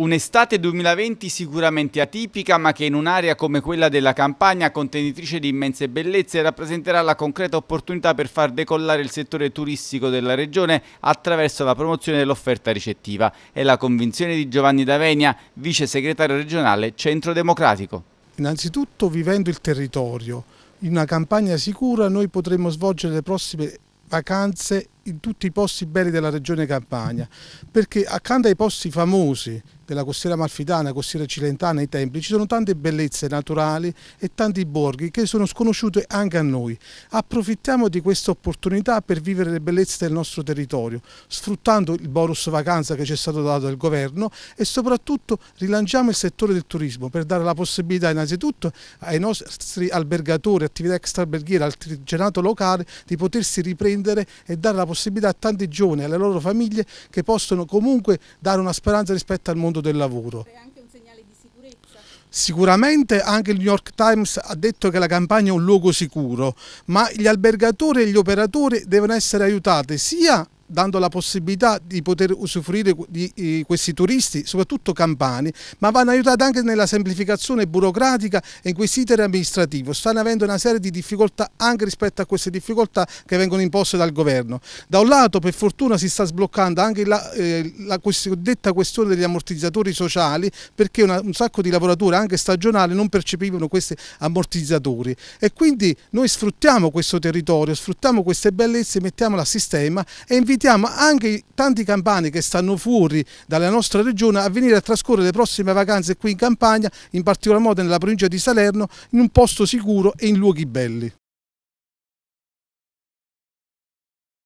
Un'estate 2020 sicuramente atipica, ma che in un'area come quella della campagna, contenitrice di immense bellezze, rappresenterà la concreta opportunità per far decollare il settore turistico della regione attraverso la promozione dell'offerta ricettiva. È la convinzione di Giovanni D'Avenia, vice segretario regionale Centro Democratico. Innanzitutto vivendo il territorio, in una campagna sicura noi potremo svolgere le prossime vacanze in tutti i posti belli della regione Campania, perché accanto ai posti famosi della costiera amalfitana, costiera cilentana, i templi, ci sono tante bellezze naturali e tanti borghi che sono sconosciute anche a noi. Approfittiamo di questa opportunità per vivere le bellezze del nostro territorio, sfruttando il bonus vacanza che ci è stato dato dal governo e soprattutto rilanciamo il settore del turismo per dare la possibilità innanzitutto ai nostri albergatori, attività extraalberghiere, al trigenato locale di potersi riprendere e dare la possibilità possibilità a tanti giovani e alle loro famiglie che possono comunque dare una speranza rispetto al mondo del lavoro. Sicuramente anche il New York Times ha detto che la campagna è un luogo sicuro, ma gli albergatori e gli operatori devono essere aiutati sia dando la possibilità di poter usufruire di questi turisti, soprattutto campani, ma vanno aiutati anche nella semplificazione burocratica e in questi iter amministrativo. Stanno avendo una serie di difficoltà anche rispetto a queste difficoltà che vengono imposte dal governo. Da un lato, per fortuna, si sta sbloccando anche la, eh, la cosiddetta questione degli ammortizzatori sociali, perché una, un sacco di lavoratori, anche stagionali, non percepivano questi ammortizzatori. E quindi noi sfruttiamo questo territorio, sfruttiamo queste bellezze, mettiamolo a sistema e invitiamo invitiamo anche tanti campani che stanno fuori dalla nostra regione a venire a trascorrere le prossime vacanze qui in campagna, in particolar modo nella provincia di Salerno, in un posto sicuro e in luoghi belli.